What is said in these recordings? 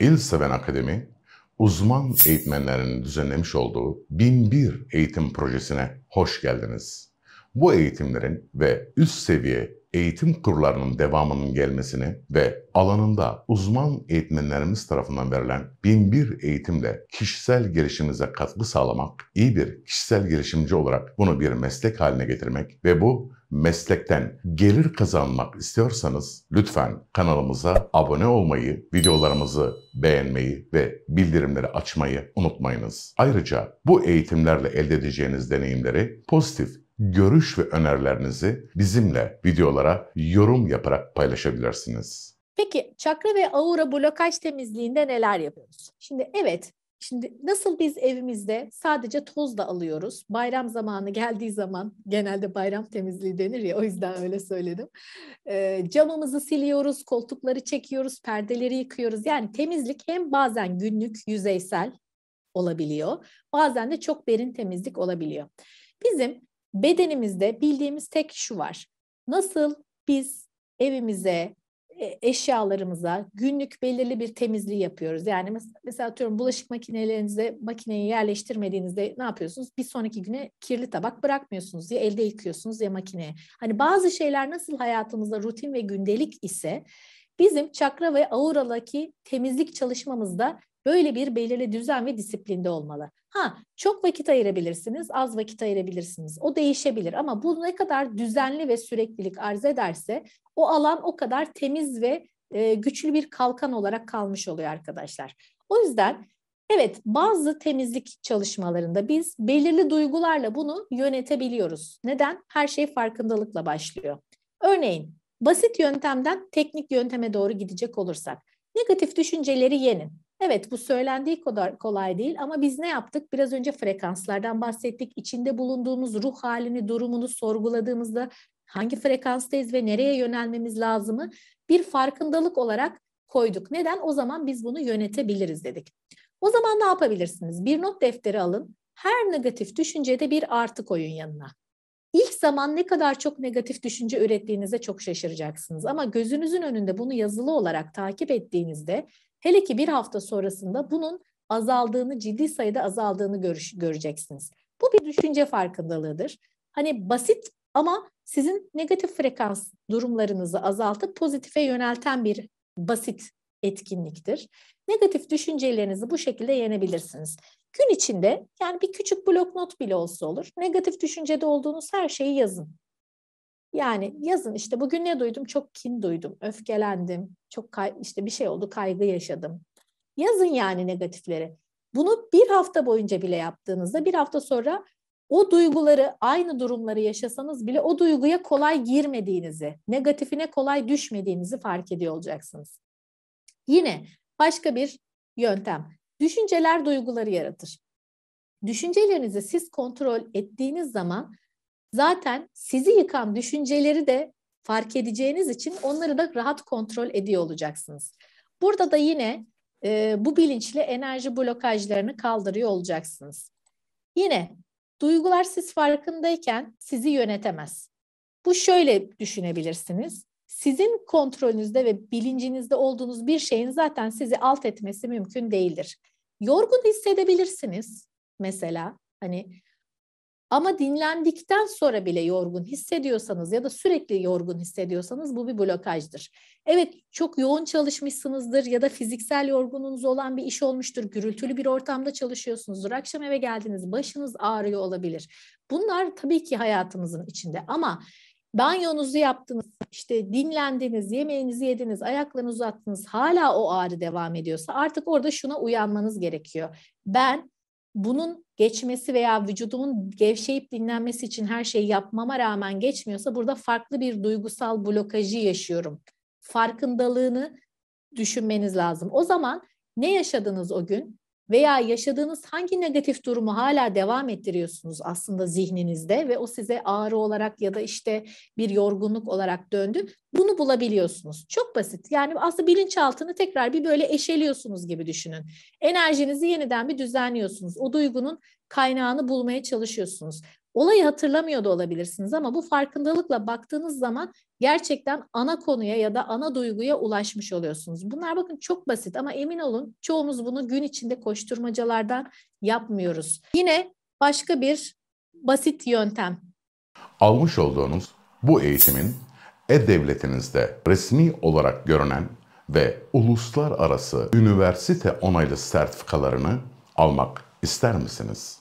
İl Seven Akademi, uzman eğitmenlerin düzenlemiş olduğu 1001 eğitim projesine hoş geldiniz. Bu eğitimlerin ve üst seviye eğitim kurlarının devamının gelmesini ve alanında uzman eğitmenlerimiz tarafından verilen 1001 eğitimle kişisel gelişiminize katkı sağlamak, iyi bir kişisel gelişimci olarak bunu bir meslek haline getirmek ve bu meslekten gelir kazanmak istiyorsanız lütfen kanalımıza abone olmayı, videolarımızı beğenmeyi ve bildirimleri açmayı unutmayınız. Ayrıca bu eğitimlerle elde edeceğiniz deneyimleri pozitif görüş ve önerilerinizi bizimle videolara yorum yaparak paylaşabilirsiniz. Peki çakra ve aura blokaj temizliğinde neler yapıyoruz? Şimdi evet Şimdi nasıl biz evimizde sadece toz da alıyoruz. Bayram zamanı geldiği zaman genelde bayram temizliği denir ya o yüzden öyle söyledim. E, camımızı siliyoruz, koltukları çekiyoruz, perdeleri yıkıyoruz. Yani temizlik hem bazen günlük yüzeysel olabiliyor. Bazen de çok derin temizlik olabiliyor. Bizim bedenimizde bildiğimiz tek şu var. Nasıl biz evimize, e, eşyalarımıza günlük belirli bir temizliği yapıyoruz. Yani mesela atıyorum bulaşık makinelerinize makineyi yerleştirmediğinizde ne yapıyorsunuz? Bir sonraki güne kirli tabak bırakmıyorsunuz. Ya elde yıkıyorsunuz ya makineye. Hani bazı şeyler nasıl hayatımızda rutin ve gündelik ise bizim çakra ve auradaki temizlik çalışmamızda böyle bir belirli düzen ve disiplinde olmalı. Ha çok vakit ayırabilirsiniz, az vakit ayırabilirsiniz. O değişebilir ama bu ne kadar düzenli ve süreklilik arz ederse o alan o kadar temiz ve e, güçlü bir kalkan olarak kalmış oluyor arkadaşlar. O yüzden evet bazı temizlik çalışmalarında biz belirli duygularla bunu yönetebiliyoruz. Neden? Her şey farkındalıkla başlıyor. Örneğin basit yöntemden teknik yönteme doğru gidecek olursak negatif düşünceleri yenin. Evet bu söylendiği kadar kolay değil ama biz ne yaptık? Biraz önce frekanslardan bahsettik. İçinde bulunduğumuz ruh halini, durumunu sorguladığımızda hangi frekanstayız ve nereye yönelmemiz lazımı bir farkındalık olarak koyduk. Neden? O zaman biz bunu yönetebiliriz dedik. O zaman ne yapabilirsiniz? Bir not defteri alın. Her negatif düşüncede bir artı koyun yanına. İlk zaman ne kadar çok negatif düşünce ürettiğinize çok şaşıracaksınız. Ama gözünüzün önünde bunu yazılı olarak takip ettiğinizde hele ki bir hafta sonrasında bunun azaldığını, ciddi sayıda azaldığını göreceksiniz. Bu bir düşünce farkındalığıdır. Hani basit ama sizin negatif frekans durumlarınızı azaltıp pozitife yönelten bir basit etkinliktir. Negatif düşüncelerinizi bu şekilde yenebilirsiniz. Gün içinde yani bir küçük blok not bile olsa olur. Negatif düşüncede olduğunuz her şeyi yazın. Yani yazın işte bugün ne duydum? Çok kin duydum, öfkelendim, çok işte bir şey oldu, kaygı yaşadım. Yazın yani negatifleri. Bunu bir hafta boyunca bile yaptığınızda bir hafta sonra o duyguları aynı durumları yaşasanız bile o duyguya kolay girmediğinizi, negatifine kolay düşmediğinizi fark ediyor olacaksınız. Yine başka bir yöntem. Düşünceler duyguları yaratır. Düşüncelerinizi siz kontrol ettiğiniz zaman zaten sizi yıkan düşünceleri de fark edeceğiniz için onları da rahat kontrol ediyor olacaksınız. Burada da yine e, bu bilinçle enerji blokajlarını kaldırıyor olacaksınız. Yine Duygular siz farkındayken sizi yönetemez. Bu şöyle düşünebilirsiniz. Sizin kontrolünüzde ve bilincinizde olduğunuz bir şeyin zaten sizi alt etmesi mümkün değildir. Yorgun hissedebilirsiniz mesela. Hani ama dinlendikten sonra bile yorgun hissediyorsanız ya da sürekli yorgun hissediyorsanız bu bir blokajdır. Evet çok yoğun çalışmışsınızdır ya da fiziksel yorgununuz olan bir iş olmuştur. Gürültülü bir ortamda çalışıyorsunuzdur. Akşam eve geldiniz başınız ağrıyor olabilir. Bunlar tabii ki hayatımızın içinde ama banyonuzu yaptınız, işte dinlendiniz, yemeğinizi yediniz, ayaklarınızı uzattınız hala o ağrı devam ediyorsa artık orada şuna uyanmanız gerekiyor. Ben bunun geçmesi veya vücudumun gevşeyip dinlenmesi için her şeyi yapmama rağmen geçmiyorsa burada farklı bir duygusal blokajı yaşıyorum. Farkındalığını düşünmeniz lazım. O zaman ne yaşadınız o gün? veya yaşadığınız hangi negatif durumu hala devam ettiriyorsunuz aslında zihninizde ve o size ağrı olarak ya da işte bir yorgunluk olarak döndü. Bunu bulabiliyorsunuz. Çok basit. Yani aslında bilinçaltını tekrar bir böyle eşeliyorsunuz gibi düşünün. Enerjinizi yeniden bir düzenliyorsunuz. O duygunun kaynağını bulmaya çalışıyorsunuz. Olayı hatırlamıyor da olabilirsiniz ama bu farkındalıkla baktığınız zaman gerçekten ana konuya ya da ana duyguya ulaşmış oluyorsunuz. Bunlar bakın çok basit ama emin olun çoğumuz bunu gün içinde koşturmacalardan yapmıyoruz. Yine başka bir basit yöntem. Almış olduğunuz bu eğitimin e-devletinizde resmi olarak görünen ve uluslararası üniversite onaylı sertifikalarını almak ister misiniz?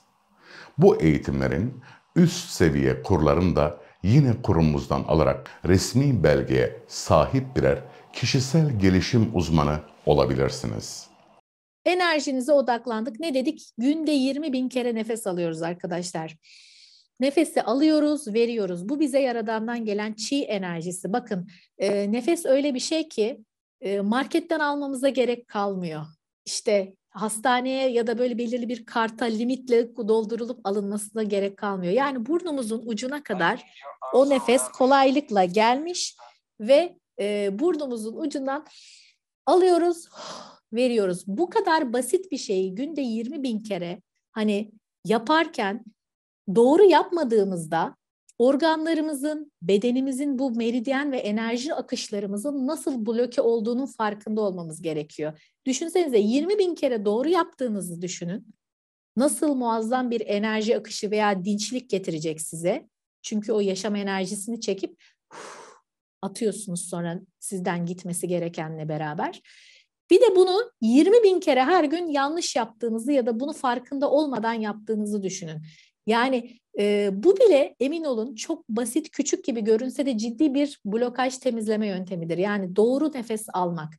Bu eğitimlerin üst seviye kurların da yine kurumumuzdan alarak resmi belgeye sahip birer kişisel gelişim uzmanı olabilirsiniz. Enerjinize odaklandık. Ne dedik? Günde 20 bin kere nefes alıyoruz arkadaşlar. Nefesi alıyoruz, veriyoruz. Bu bize yaradandan gelen çiğ enerjisi. Bakın e, nefes öyle bir şey ki e, marketten almamıza gerek kalmıyor. İşte hastaneye ya da böyle belirli bir karta limitle doldurulup alınmasına gerek kalmıyor. Yani burnumuzun ucuna kadar o nefes kolaylıkla gelmiş ve e, burnumuzun ucundan alıyoruz, veriyoruz. Bu kadar basit bir şeyi günde 20 bin kere hani yaparken doğru yapmadığımızda organlarımızın, bedenimizin bu meridyen ve enerji akışlarımızın nasıl bloke olduğunun farkında olmamız gerekiyor. Düşünsenize 20 bin kere doğru yaptığınızı düşünün. Nasıl muazzam bir enerji akışı veya dinçlik getirecek size. Çünkü o yaşam enerjisini çekip atıyorsunuz sonra sizden gitmesi gerekenle beraber. Bir de bunu 20 bin kere her gün yanlış yaptığınızı ya da bunu farkında olmadan yaptığınızı düşünün. Yani e, bu bile emin olun çok basit küçük gibi görünse de ciddi bir blokaj temizleme yöntemidir. Yani doğru nefes almak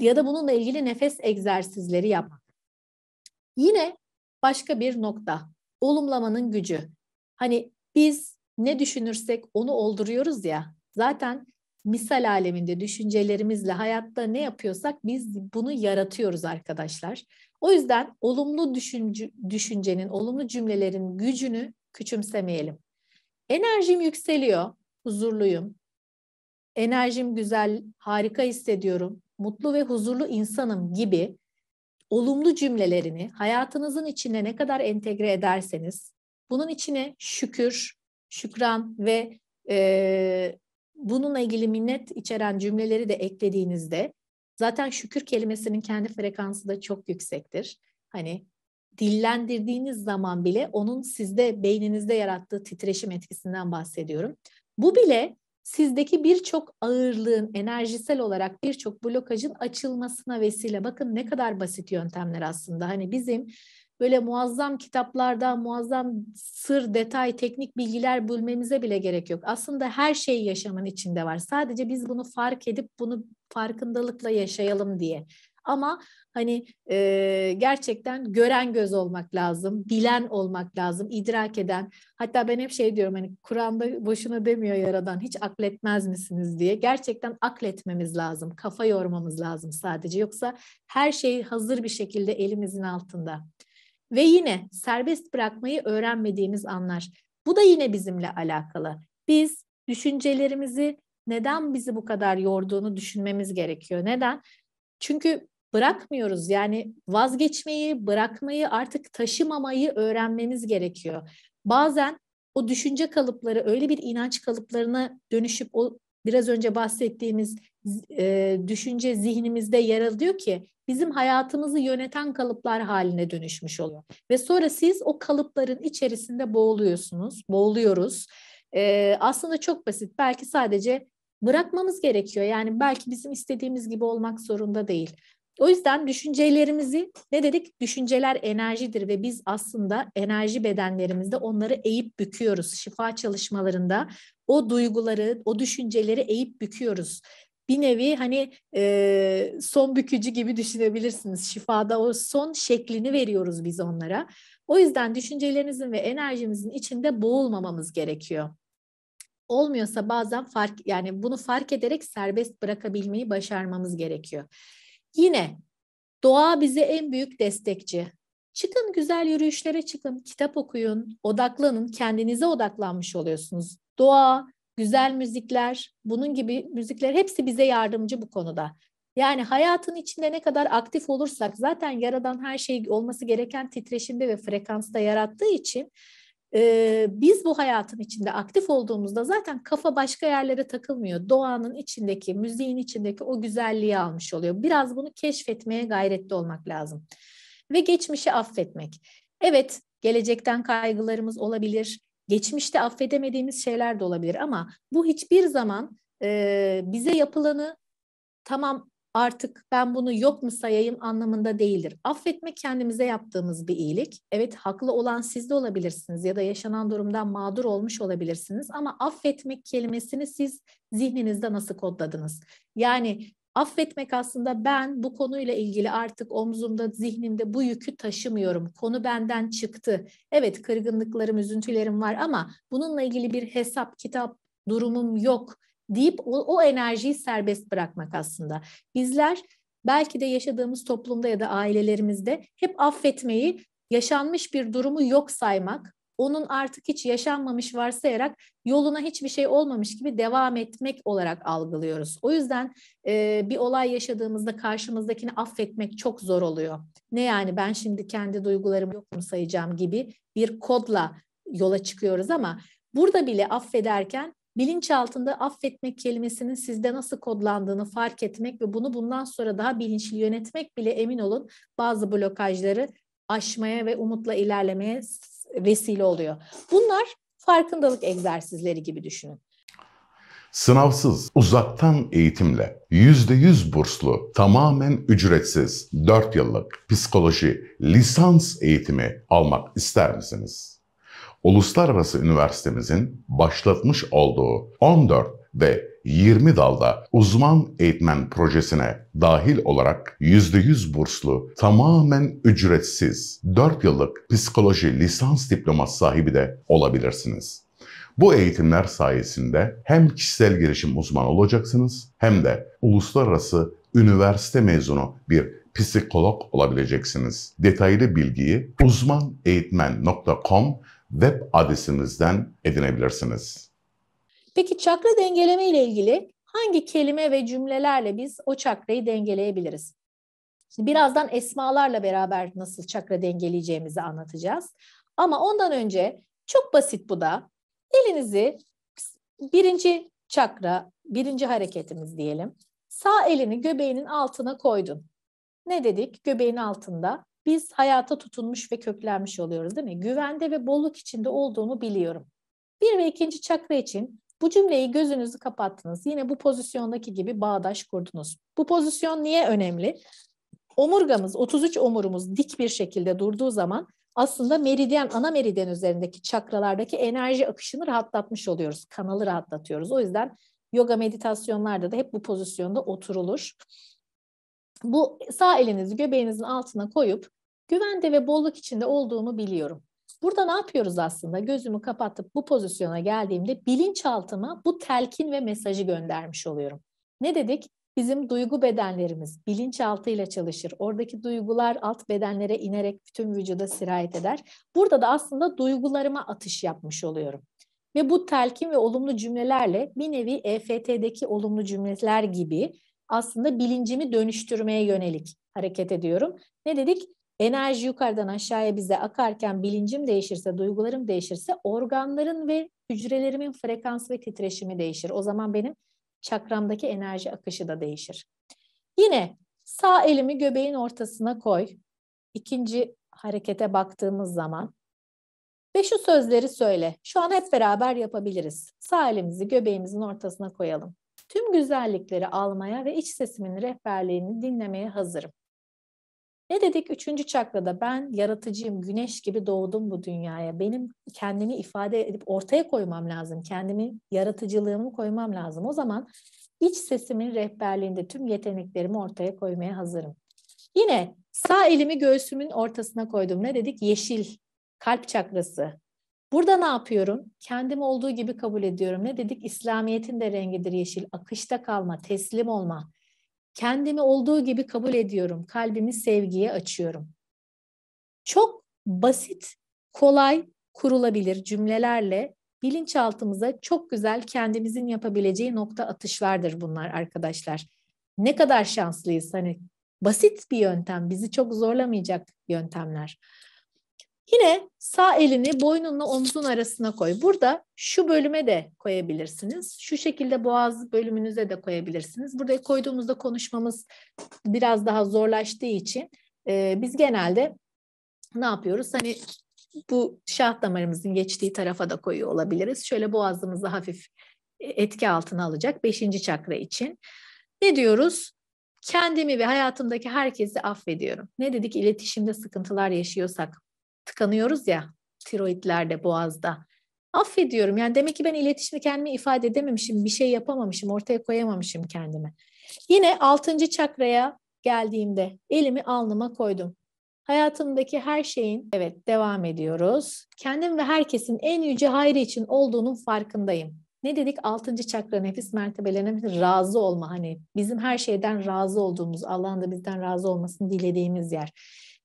ya da bununla ilgili nefes egzersizleri yapmak. Yine başka bir nokta olumlamanın gücü. Hani biz ne düşünürsek onu olduruyoruz ya. Zaten misal aleminde düşüncelerimizle hayatta ne yapıyorsak biz bunu yaratıyoruz arkadaşlar. O yüzden olumlu düşünce, düşüncenin, olumlu cümlelerin gücünü küçümsemeyelim. Enerjim yükseliyor, huzurluyum. Enerjim güzel, harika hissediyorum. Mutlu ve huzurlu insanım gibi olumlu cümlelerini hayatınızın içine ne kadar entegre ederseniz bunun içine şükür, şükran ve e, bununla ilgili minnet içeren cümleleri de eklediğinizde zaten şükür kelimesinin kendi frekansı da çok yüksektir. Hani dillendirdiğiniz zaman bile onun sizde beyninizde yarattığı titreşim etkisinden bahsediyorum. Bu bile sizdeki birçok ağırlığın enerjisel olarak birçok blokajın açılmasına vesile. Bakın ne kadar basit yöntemler aslında. Hani bizim böyle muazzam kitaplardan muazzam sır, detay, teknik bilgiler bulmemize bile gerek yok. Aslında her şey yaşamın içinde var. Sadece biz bunu fark edip bunu farkındalıkla yaşayalım diye. Ama hani e, gerçekten gören göz olmak lazım, bilen olmak lazım, idrak eden. Hatta ben hep şey diyorum hani Kur'an'da boşuna demiyor yaradan hiç akletmez misiniz diye. Gerçekten akletmemiz lazım, kafa yormamız lazım sadece. Yoksa her şey hazır bir şekilde elimizin altında ve yine serbest bırakmayı öğrenmediğimiz anlar. Bu da yine bizimle alakalı. Biz düşüncelerimizi neden bizi bu kadar yorduğunu düşünmemiz gerekiyor. Neden? Çünkü bırakmıyoruz. Yani vazgeçmeyi, bırakmayı, artık taşımamayı öğrenmemiz gerekiyor. Bazen o düşünce kalıpları öyle bir inanç kalıplarına dönüşüp o biraz önce bahsettiğimiz e, düşünce zihnimizde yer alıyor ki bizim hayatımızı yöneten kalıplar haline dönüşmüş oluyor. Ve sonra siz o kalıpların içerisinde boğuluyorsunuz, boğuluyoruz. E, aslında çok basit. Belki sadece bırakmamız gerekiyor. Yani belki bizim istediğimiz gibi olmak zorunda değil. O yüzden düşüncelerimizi ne dedik? Düşünceler enerjidir ve biz aslında enerji bedenlerimizde onları eğip büküyoruz. Şifa çalışmalarında o duyguları, o düşünceleri eğip büküyoruz. Bir nevi hani e, son bükücü gibi düşünebilirsiniz. Şifada o son şeklini veriyoruz biz onlara. O yüzden düşüncelerinizin ve enerjimizin içinde boğulmamamız gerekiyor olmuyorsa bazen fark yani bunu fark ederek serbest bırakabilmeyi başarmamız gerekiyor. Yine doğa bize en büyük destekçi. Çıkın güzel yürüyüşlere çıkın, kitap okuyun, odaklanın, kendinize odaklanmış oluyorsunuz. Doğa, güzel müzikler, bunun gibi müzikler hepsi bize yardımcı bu konuda. Yani hayatın içinde ne kadar aktif olursak zaten yaradan her şey olması gereken titreşimde ve frekansta yarattığı için biz bu hayatın içinde aktif olduğumuzda zaten kafa başka yerlere takılmıyor. Doğanın içindeki, müziğin içindeki o güzelliği almış oluyor. Biraz bunu keşfetmeye gayretli olmak lazım. Ve geçmişi affetmek. Evet, gelecekten kaygılarımız olabilir. Geçmişte affedemediğimiz şeyler de olabilir ama bu hiçbir zaman e, bize yapılanı tamam artık ben bunu yok mu sayayım anlamında değildir. Affetme kendimize yaptığımız bir iyilik. Evet haklı olan siz de olabilirsiniz ya da yaşanan durumdan mağdur olmuş olabilirsiniz ama affetmek kelimesini siz zihninizde nasıl kodladınız? Yani affetmek aslında ben bu konuyla ilgili artık omzumda, zihnimde bu yükü taşımıyorum. Konu benden çıktı. Evet kırgınlıklarım, üzüntülerim var ama bununla ilgili bir hesap, kitap durumum yok deyip o, o enerjiyi serbest bırakmak aslında. Bizler belki de yaşadığımız toplumda ya da ailelerimizde hep affetmeyi yaşanmış bir durumu yok saymak, onun artık hiç yaşanmamış varsayarak yoluna hiçbir şey olmamış gibi devam etmek olarak algılıyoruz. O yüzden e, bir olay yaşadığımızda karşımızdakini affetmek çok zor oluyor. Ne yani ben şimdi kendi duygularımı yok mu sayacağım gibi bir kodla yola çıkıyoruz ama burada bile affederken bilinçaltında affetmek kelimesinin sizde nasıl kodlandığını fark etmek ve bunu bundan sonra daha bilinçli yönetmek bile emin olun bazı blokajları aşmaya ve umutla ilerlemeye vesile oluyor. Bunlar farkındalık egzersizleri gibi düşünün. Sınavsız, uzaktan eğitimle, yüzde yüz burslu, tamamen ücretsiz, 4 yıllık psikoloji lisans eğitimi almak ister misiniz? uluslararası üniversitemizin başlatmış olduğu 14 ve 20 dalda uzman eğitmen projesine dahil olarak %100 burslu, tamamen ücretsiz 4 yıllık psikoloji lisans diploması sahibi de olabilirsiniz. Bu eğitimler sayesinde hem kişisel gelişim uzmanı olacaksınız hem de uluslararası üniversite mezunu bir psikolog olabileceksiniz. Detaylı bilgiyi uzmaneğitmen.com web adresimizden edinebilirsiniz. Peki çakra dengeleme ile ilgili hangi kelime ve cümlelerle biz o çakrayı dengeleyebiliriz? Şimdi birazdan esmalarla beraber nasıl çakra dengeleyeceğimizi anlatacağız. Ama ondan önce çok basit bu da. Elinizi birinci çakra, birinci hareketimiz diyelim. Sağ elini göbeğinin altına koydun. Ne dedik? Göbeğin altında biz hayata tutunmuş ve köklenmiş oluyoruz değil mi? Güvende ve bolluk içinde olduğumu biliyorum. Bir ve ikinci çakra için bu cümleyi gözünüzü kapattınız. Yine bu pozisyondaki gibi bağdaş kurdunuz. Bu pozisyon niye önemli? Omurgamız, 33 omurumuz dik bir şekilde durduğu zaman aslında meridyen, ana meridyen üzerindeki çakralardaki enerji akışını rahatlatmış oluyoruz. Kanalı rahatlatıyoruz. O yüzden yoga meditasyonlarda da hep bu pozisyonda oturulur. Bu sağ elinizi göbeğinizin altına koyup güvende ve bolluk içinde olduğumu biliyorum. Burada ne yapıyoruz aslında? Gözümü kapatıp bu pozisyona geldiğimde bilinçaltıma bu telkin ve mesajı göndermiş oluyorum. Ne dedik? Bizim duygu bedenlerimiz bilinçaltıyla çalışır. Oradaki duygular alt bedenlere inerek bütün vücuda sirayet eder. Burada da aslında duygularıma atış yapmış oluyorum. Ve bu telkin ve olumlu cümlelerle bir nevi EFT'deki olumlu cümleler gibi aslında bilincimi dönüştürmeye yönelik hareket ediyorum. Ne dedik? Enerji yukarıdan aşağıya bize akarken bilincim değişirse, duygularım değişirse organların ve hücrelerimin frekans ve titreşimi değişir. O zaman benim çakramdaki enerji akışı da değişir. Yine sağ elimi göbeğin ortasına koy. İkinci harekete baktığımız zaman ve şu sözleri söyle. Şu an hep beraber yapabiliriz. Sağ elimizi göbeğimizin ortasına koyalım. Tüm güzellikleri almaya ve iç sesimin rehberliğini dinlemeye hazırım. Ne dedik? Üçüncü çakrada ben yaratıcıyım, güneş gibi doğdum bu dünyaya. Benim kendimi ifade edip ortaya koymam lazım. Kendimi, yaratıcılığımı koymam lazım. O zaman iç sesimin rehberliğinde tüm yeteneklerimi ortaya koymaya hazırım. Yine sağ elimi göğsümün ortasına koydum. Ne dedik? Yeşil, kalp çakrası. Burada ne yapıyorum? Kendim olduğu gibi kabul ediyorum. Ne dedik? İslamiyet'in de rengidir yeşil. Akışta kalma, teslim olma. Kendimi olduğu gibi kabul ediyorum. Kalbimi sevgiye açıyorum. Çok basit, kolay kurulabilir cümlelerle bilinçaltımıza çok güzel kendimizin yapabileceği nokta atışlardır bunlar arkadaşlar. Ne kadar şanslıyız hani basit bir yöntem, bizi çok zorlamayacak yöntemler. Yine sağ elini boynunla omzun arasına koy. Burada şu bölüme de koyabilirsiniz. Şu şekilde boğaz bölümünüze de koyabilirsiniz. Burada koyduğumuzda konuşmamız biraz daha zorlaştığı için e, biz genelde ne yapıyoruz? Hani bu şah damarımızın geçtiği tarafa da koyuyor olabiliriz. Şöyle boğazımızı hafif e, etki altına alacak beşinci çakra için. Ne diyoruz? Kendimi ve hayatımdaki herkesi affediyorum. Ne dedik? İletişimde sıkıntılar yaşıyorsak, tıkanıyoruz ya tiroidlerde, boğazda. Affediyorum yani demek ki ben iletişimi kendimi ifade edememişim, bir şey yapamamışım, ortaya koyamamışım kendimi. Yine altıncı çakraya geldiğimde elimi alnıma koydum. Hayatımdaki her şeyin, evet devam ediyoruz. Kendim ve herkesin en yüce hayrı için olduğunun farkındayım. Ne dedik? Altıncı çakra nefis mertebelerine razı olma. Hani bizim her şeyden razı olduğumuz, Allah'ın da bizden razı olmasını dilediğimiz yer.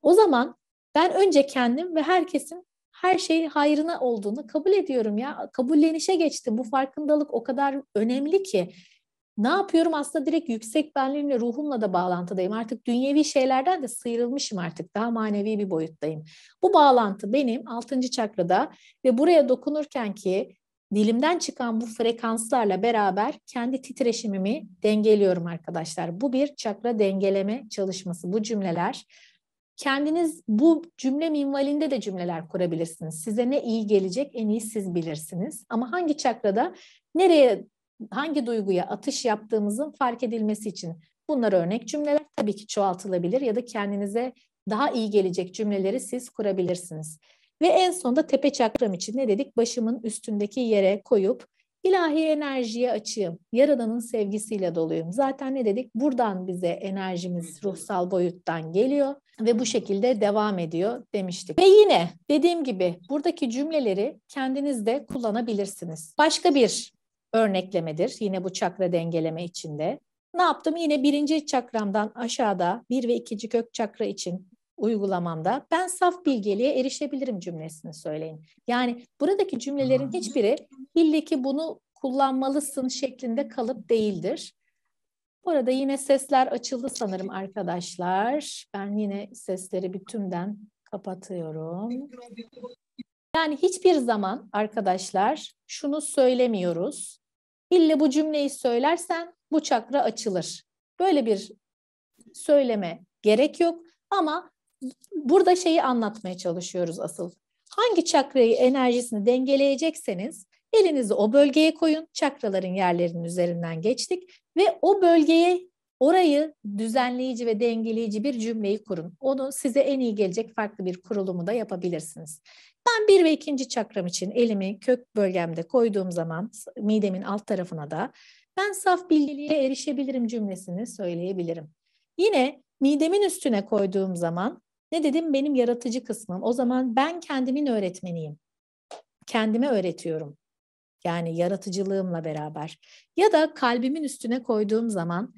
O zaman ben önce kendim ve herkesin her şeyin hayrına olduğunu kabul ediyorum ya. Kabullenişe geçti. Bu farkındalık o kadar önemli ki. Ne yapıyorum aslında direkt yüksek benliğimle, ruhumla da bağlantıdayım. Artık dünyevi şeylerden de sıyrılmışım artık. Daha manevi bir boyuttayım. Bu bağlantı benim 6. çakrada ve buraya dokunurken ki dilimden çıkan bu frekanslarla beraber kendi titreşimimi dengeliyorum arkadaşlar. Bu bir çakra dengeleme çalışması. Bu cümleler Kendiniz bu cümle minvalinde de cümleler kurabilirsiniz. Size ne iyi gelecek en iyi siz bilirsiniz. Ama hangi çakrada nereye hangi duyguya atış yaptığımızın fark edilmesi için bunlar örnek cümleler tabii ki çoğaltılabilir ya da kendinize daha iyi gelecek cümleleri siz kurabilirsiniz. Ve en sonunda tepe çakram için ne dedik? Başımın üstündeki yere koyup İlahi enerjiye açığım. Yaradan'ın sevgisiyle doluyum. Zaten ne dedik? Buradan bize enerjimiz ruhsal boyuttan geliyor ve bu şekilde devam ediyor demiştik. Ve yine dediğim gibi buradaki cümleleri kendiniz de kullanabilirsiniz. Başka bir örneklemedir. Yine bu çakra dengeleme içinde. Ne yaptım? Yine birinci çakramdan aşağıda bir ve ikinci kök çakra için uygulamamda ben saf bilgeliğe erişebilirim cümlesini söyleyin. Yani buradaki cümlelerin hiçbiri illa ki bunu kullanmalısın şeklinde kalıp değildir. Bu arada yine sesler açıldı sanırım arkadaşlar. Ben yine sesleri bir tümden kapatıyorum. Yani hiçbir zaman arkadaşlar şunu söylemiyoruz. İlle bu cümleyi söylersen bu çakra açılır. Böyle bir söyleme gerek yok ama burada şeyi anlatmaya çalışıyoruz asıl. Hangi çakrayı enerjisini dengeleyecekseniz elinizi o bölgeye koyun. Çakraların yerlerinin üzerinden geçtik ve o bölgeye orayı düzenleyici ve dengeleyici bir cümleyi kurun. Onu size en iyi gelecek farklı bir kurulumu da yapabilirsiniz. Ben bir ve ikinci çakram için elimi kök bölgemde koyduğum zaman midemin alt tarafına da ben saf bilgiliğe erişebilirim cümlesini söyleyebilirim. Yine midemin üstüne koyduğum zaman ne dedim? Benim yaratıcı kısmım. O zaman ben kendimin öğretmeniyim. Kendime öğretiyorum. Yani yaratıcılığımla beraber. Ya da kalbimin üstüne koyduğum zaman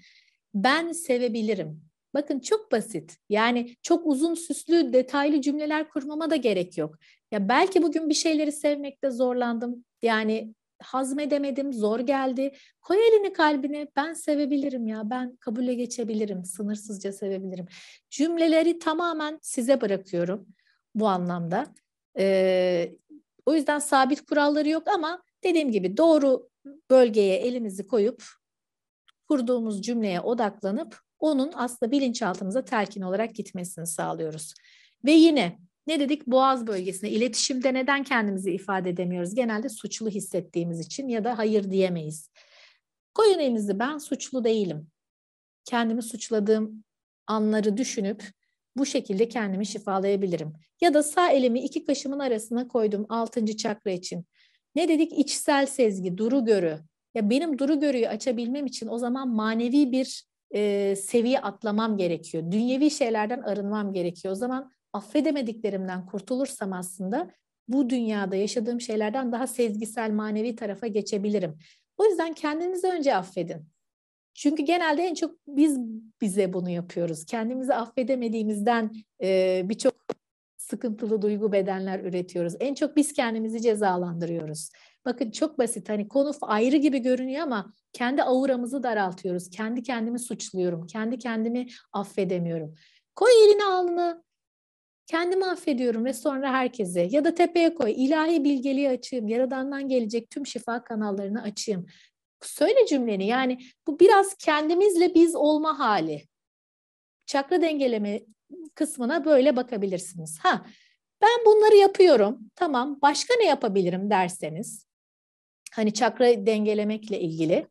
ben sevebilirim. Bakın çok basit. Yani çok uzun süslü detaylı cümleler kurmama da gerek yok. Ya belki bugün bir şeyleri sevmekte zorlandım. Yani hazmedemedim, zor geldi. Koy elini kalbine, ben sevebilirim ya, ben kabule geçebilirim, sınırsızca sevebilirim. Cümleleri tamamen size bırakıyorum bu anlamda. Ee, o yüzden sabit kuralları yok ama dediğim gibi doğru bölgeye elimizi koyup kurduğumuz cümleye odaklanıp onun aslında bilinçaltımıza telkin olarak gitmesini sağlıyoruz. Ve yine ne dedik? Boğaz bölgesinde iletişimde neden kendimizi ifade edemiyoruz? Genelde suçlu hissettiğimiz için ya da hayır diyemeyiz. Koyun elinizi ben suçlu değilim. Kendimi suçladığım anları düşünüp bu şekilde kendimi şifalayabilirim. Ya da sağ elimi iki kaşımın arasına koydum altıncı çakra için. Ne dedik? içsel sezgi, duru görü. Ya benim duru görüyü açabilmem için o zaman manevi bir e, seviye atlamam gerekiyor. Dünyevi şeylerden arınmam gerekiyor. O zaman affedemediklerimden kurtulursam aslında bu dünyada yaşadığım şeylerden daha sezgisel manevi tarafa geçebilirim. O yüzden kendinizi önce affedin. Çünkü genelde en çok biz bize bunu yapıyoruz. Kendimizi affedemediğimizden e, birçok sıkıntılı duygu bedenler üretiyoruz. En çok biz kendimizi cezalandırıyoruz. Bakın çok basit hani konu ayrı gibi görünüyor ama kendi auramızı daraltıyoruz. Kendi kendimi suçluyorum. Kendi kendimi affedemiyorum. Koy elini alnını Kendimi affediyorum ve sonra herkese ya da tepeye koy. ilahi bilgeliği açayım, yaradandan gelecek tüm şifa kanallarını açayım. Söyle cümleni yani bu biraz kendimizle biz olma hali. Çakra dengeleme kısmına böyle bakabilirsiniz. Ha ben bunları yapıyorum. Tamam başka ne yapabilirim derseniz. Hani çakra dengelemekle ilgili.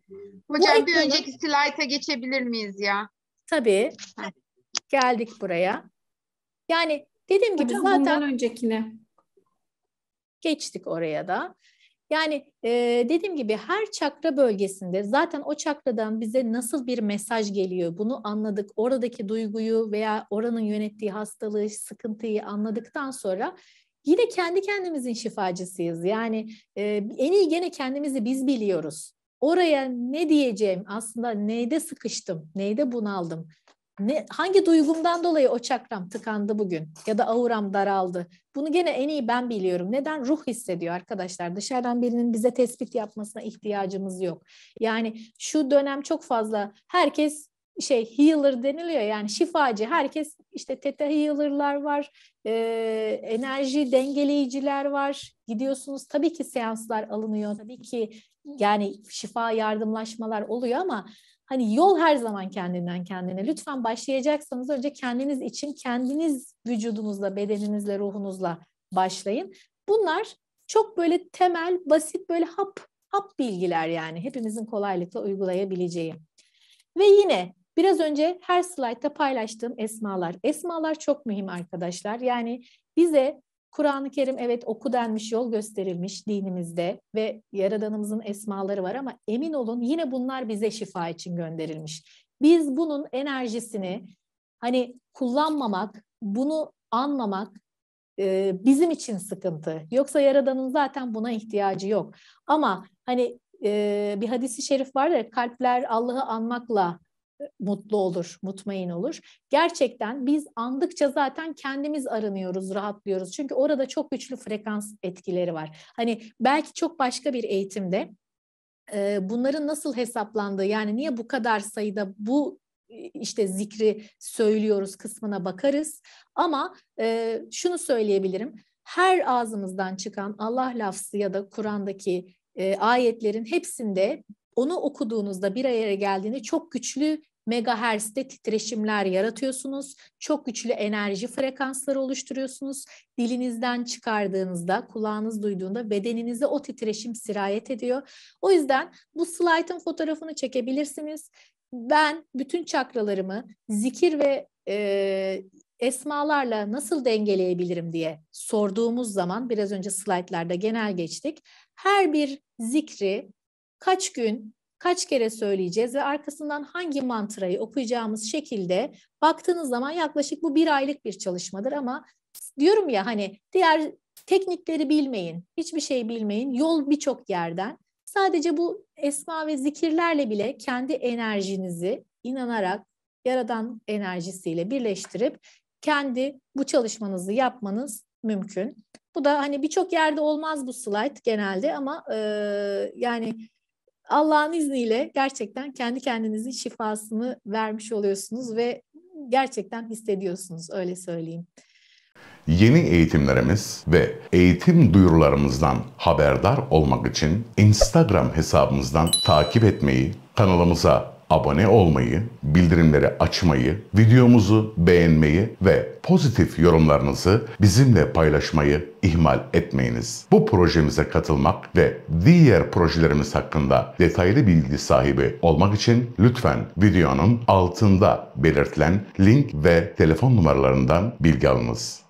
Hocam bu bir ekranın... önceki slayta geçebilir miyiz ya? Tabii. Geldik buraya. Yani Dediğim Hocam, gibi zaten öncekine geçtik oraya da. Yani e, dediğim gibi her çakra bölgesinde zaten o çakradan bize nasıl bir mesaj geliyor bunu anladık. Oradaki duyguyu veya oranın yönettiği hastalığı, sıkıntıyı anladıktan sonra yine kendi kendimizin şifacısıyız. Yani e, en iyi gene kendimizi biz biliyoruz. Oraya ne diyeceğim aslında neyde sıkıştım, neyde bunaldım, ne hangi duygumdan dolayı o çakram tıkandı bugün ya da auram daraldı. Bunu gene en iyi ben biliyorum. Neden ruh hissediyor arkadaşlar? Dışarıdan birinin bize tespit yapmasına ihtiyacımız yok. Yani şu dönem çok fazla herkes şey healer deniliyor yani şifacı herkes işte teta healer'lar var e, enerji dengeleyiciler var gidiyorsunuz tabii ki seanslar alınıyor tabii ki yani şifa yardımlaşmalar oluyor ama hani yol her zaman kendinden kendine. Lütfen başlayacaksanız önce kendiniz için kendiniz vücudunuzla, bedeninizle, ruhunuzla başlayın. Bunlar çok böyle temel, basit böyle hap hap bilgiler yani hepimizin kolaylıkla uygulayabileceği. Ve yine biraz önce her slaytta paylaştığım esmalar. Esmalar çok mühim arkadaşlar. Yani bize Kur'an-ı Kerim evet oku denmiş, yol gösterilmiş dinimizde ve Yaradanımızın esmaları var ama emin olun yine bunlar bize şifa için gönderilmiş. Biz bunun enerjisini hani kullanmamak, bunu anlamak e, bizim için sıkıntı. Yoksa Yaradan'ın zaten buna ihtiyacı yok. Ama hani e, bir hadisi şerif var ya kalpler Allah'ı anmakla mutlu olur, mutmain olur. Gerçekten biz andıkça zaten kendimiz arınıyoruz, rahatlıyoruz. Çünkü orada çok güçlü frekans etkileri var. Hani belki çok başka bir eğitimde e, bunların nasıl hesaplandığı yani niye bu kadar sayıda bu e, işte zikri söylüyoruz kısmına bakarız. Ama e, şunu söyleyebilirim. Her ağzımızdan çıkan Allah lafzı ya da Kur'an'daki e, ayetlerin hepsinde onu okuduğunuzda bir araya geldiğinde çok güçlü megahertz'te titreşimler yaratıyorsunuz. Çok güçlü enerji frekansları oluşturuyorsunuz. Dilinizden çıkardığınızda, kulağınız duyduğunda bedeninize o titreşim sirayet ediyor. O yüzden bu slaytın fotoğrafını çekebilirsiniz. Ben bütün çakralarımı zikir ve e, esmalarla nasıl dengeleyebilirim diye sorduğumuz zaman biraz önce slaytlarda genel geçtik. Her bir zikri kaç gün kaç kere söyleyeceğiz ve arkasından hangi mantrayı okuyacağımız şekilde baktığınız zaman yaklaşık bu bir aylık bir çalışmadır ama diyorum ya hani diğer teknikleri bilmeyin, hiçbir şey bilmeyin, yol birçok yerden. Sadece bu esma ve zikirlerle bile kendi enerjinizi inanarak yaradan enerjisiyle birleştirip kendi bu çalışmanızı yapmanız mümkün. Bu da hani birçok yerde olmaz bu slide genelde ama e, yani Allah'ın izniyle gerçekten kendi kendinizin şifasını vermiş oluyorsunuz ve gerçekten hissediyorsunuz öyle söyleyeyim. Yeni eğitimlerimiz ve eğitim duyurularımızdan haberdar olmak için Instagram hesabımızdan takip etmeyi, kanalımıza abone olmayı, bildirimleri açmayı, videomuzu beğenmeyi ve pozitif yorumlarınızı bizimle paylaşmayı ihmal etmeyiniz. Bu projemize katılmak ve diğer projelerimiz hakkında detaylı bilgi sahibi olmak için lütfen videonun altında belirtilen link ve telefon numaralarından bilgi alınız.